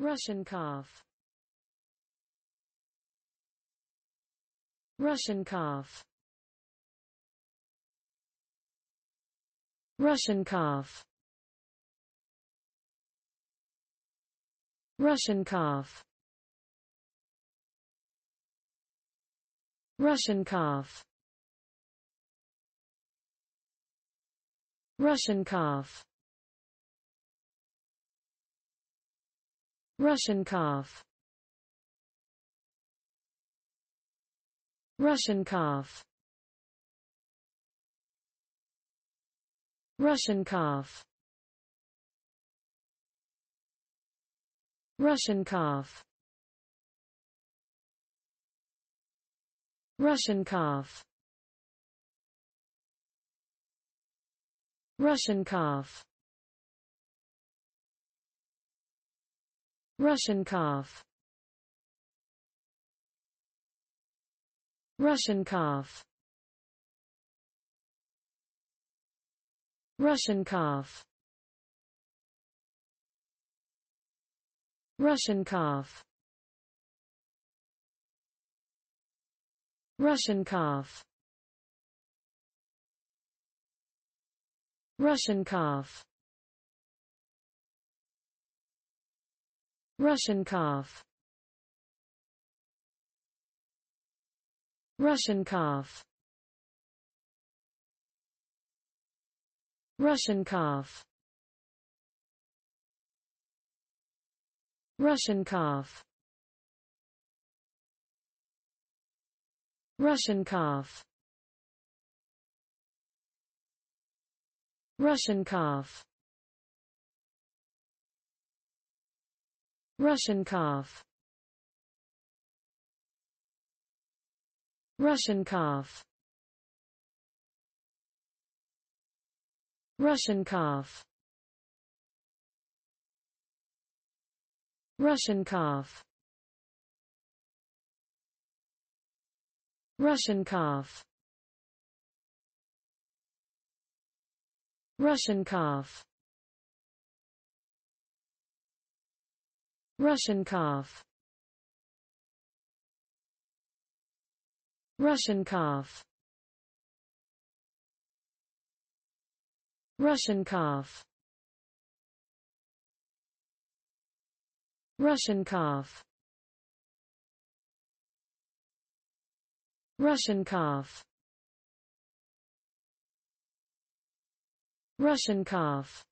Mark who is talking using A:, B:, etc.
A: Russian calf Russian calf Russian calf Russian calf Russian calf Russian calf Russian calf Russian calf Russian calf Russian calf Russian calf Russian calf Russian calf Russian calf Russian calf Russian calf Russian calf Russian calf Russian calf Russian calf Russian calf Russian calf Russian calf Russian calf Russian calf Russian calf Russian calf Russian calf Russian calf Russian calf Russian calf Russian calf Russian calf Russian calf Russian calf Russian calf